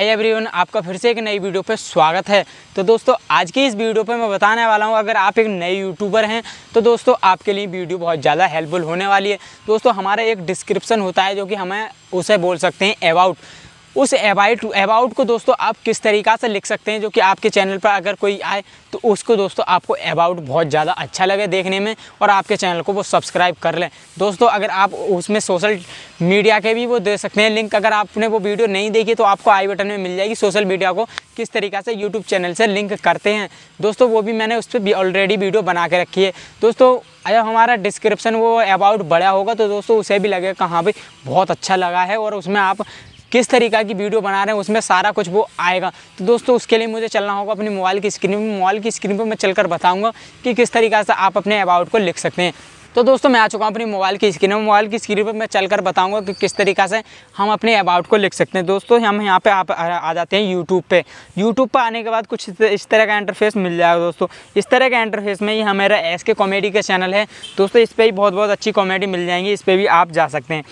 every everyone आपका फिर से एक नई वीडियो पर स्वागत है तो दोस्तों आज की इस वीडियो पर मैं बताने वाला हूँ अगर आप एक नए यूट्यूबर हैं तो दोस्तों आपके लिए वीडियो बहुत ज़्यादा हेल्पफुल होने वाली है दोस्तों हमारा एक डिस्क्रिप्सन होता है जो कि हमें उसे बोल सकते हैं अबाउट उस एबाइट एबाउट को दोस्तों आप किस तरीक़ा से लिख सकते हैं जो कि आपके चैनल पर अगर कोई आए तो उसको दोस्तों आपको अबाउट बहुत ज़्यादा अच्छा लगे देखने में और आपके चैनल को वो सब्सक्राइब कर लें दोस्तों अगर आप उसमें सोशल मीडिया के भी वो दे सकते हैं लिंक अगर आपने वो वीडियो नहीं देखी तो आपको आई बटन में मिल जाएगी सोशल मीडिया को किस तरीका से यूट्यूब चैनल से लिंक करते हैं दोस्तों वो भी मैंने उस पर भी ऑलरेडी वीडियो बना के रखी है दोस्तों अगर हमारा डिस्क्रिप्शन वो अबाउट बड़ा होगा तो दोस्तों उसे भी लगेगा कहाँ भाई बहुत अच्छा लगा है और उसमें आप किस तरीका की वीडियो बना रहे हैं उसमें सारा कुछ वो आएगा तो दोस्तों उसके लिए मुझे चलना होगा अपनी मोबाइल की स्क्रीन पर मोबाइल की स्क्रीन पर मैं चलकर बताऊँगा कि किस तरीका से आप अपने अबाउट को लिख सकते हैं तो दोस्तों मैं आ चुका हूँ अपनी मोबाइल की स्क्रीन में मोबाइल की स्क्रीन पर मैं चल कर बताऊँगा कि किस तरीका से हम अपने अबाउट को लिख सकते हैं दोस्तों हम यहाँ पे आप आ जाते हैं यूट्यूब पे यूट्यूब पर आने के बाद कुछ इस तरह का इंटरफेस मिल जाएगा दोस्तों इस तरह का इंटरफेस में ही हमारा एस के कॉमेडी का चैनल है दोस्तों इस पर ही बहुत बहुत अच्छी कॉमेडी मिल जाएंगी इस पर भी आप जा सकते हैं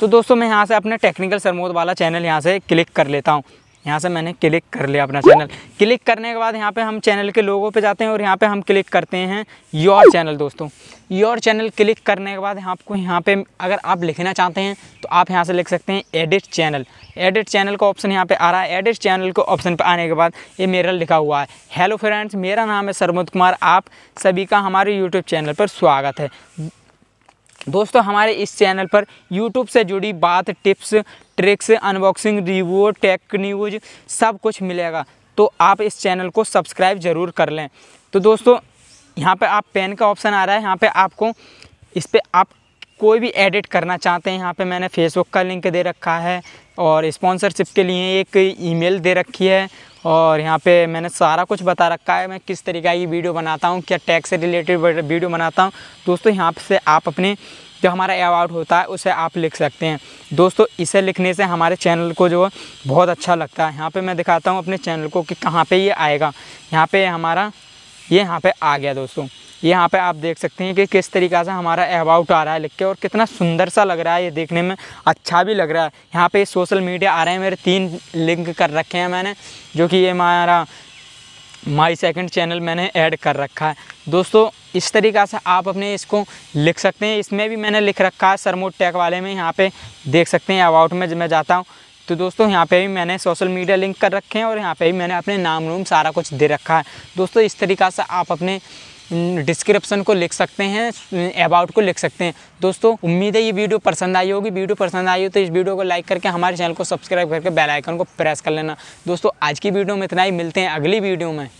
तो दोस्तों मैं यहाँ से अपना टेक्निकल सरमोद वाला चैनल यहाँ से क्लिक कर लेता हूँ यहाँ से मैंने क्लिक कर लिया अपना चैनल क्लिक करने के बाद यहाँ पे हम चैनल के लोगों पे जाते हैं और यहाँ पे हम क्लिक करते हैं योर चैनल दोस्तों योर चैनल क्लिक करने के बाद यहाँ आपको यहाँ पे अगर आप लिखना चाहते हैं तो आप यहाँ से लिख सकते हैं एडिट चैनल एडिट चैनल का ऑप्शन यहाँ पे आ रहा है एडिट चैनल के ऑप्शन पर आने के बाद ये मेरा लिखा हुआ है हेलो फ्रेंड्स मेरा नाम है सरमोद कुमार आप सभी का हमारे यूट्यूब चैनल पर स्वागत है दोस्तों हमारे इस चैनल पर YouTube से जुड़ी बात tips tricks unboxing review tech news सब कुछ मिलेगा तो आप इस चैनल को सब्सक्राइब ज़रूर कर लें तो दोस्तों यहाँ पे आप पेन का ऑप्शन आ रहा है यहाँ पे आपको इस पर आप कोई भी एडिट करना चाहते हैं यहाँ पे मैंने फेसबुक का लिंक दे रखा है और इस्पॉन्सरशिप के लिए एक ईमेल दे रखी है और यहाँ पे मैंने सारा कुछ बता रखा है मैं किस तरीका की वीडियो बनाता हूँ क्या टैक्स से रिलेटेड वीडियो बनाता हूँ दोस्तों यहाँ से आप अपने जो हमारा अवार्ड होता है उसे आप लिख सकते हैं दोस्तों इसे लिखने से हमारे चैनल को जो बहुत अच्छा लगता है यहाँ पर मैं दिखाता हूँ अपने चैनल को कि कहाँ पर ये आएगा यहाँ पर हमारा ये यहाँ पर आ गया दोस्तों यहाँ पे आप देख सकते हैं कि किस तरीका से हमारा अबाउट आ रहा है लिख के और कितना सुंदर सा लग रहा है ये देखने में अच्छा भी लग रहा है यहाँ पे सोशल मीडिया आ रहे हैं मेरे तीन लिंक कर रखे हैं मैंने जो कि ये हमारा माई सेकंड चैनल मैंने ऐड कर रखा है दोस्तों इस तरीका से आप अपने इसको लिख सकते हैं इसमें भी मैंने लिख रखा है सरमोट टैग वाले में यहाँ पर देख सकते हैं अबाउट में मैं जाता हूँ तो दोस्तों यहाँ पे भी मैंने सोशल मीडिया लिंक कर रखे हैं और यहाँ पे भी मैंने अपने नाम रूम सारा कुछ दे रखा है दोस्तों इस तरीका से आप अपने डिस्क्रिप्शन को लिख सकते हैं अबाउट को लिख सकते हैं दोस्तों उम्मीद है ये वीडियो पसंद आई होगी वीडियो पसंद आई हो तो इस वीडियो को लाइक करके हमारे चैनल को सब्सक्राइब करके बेल आइकन को प्रेस कर लेना दोस्तों आज की वीडियो में इतना ही मिलते हैं अगली वीडियो में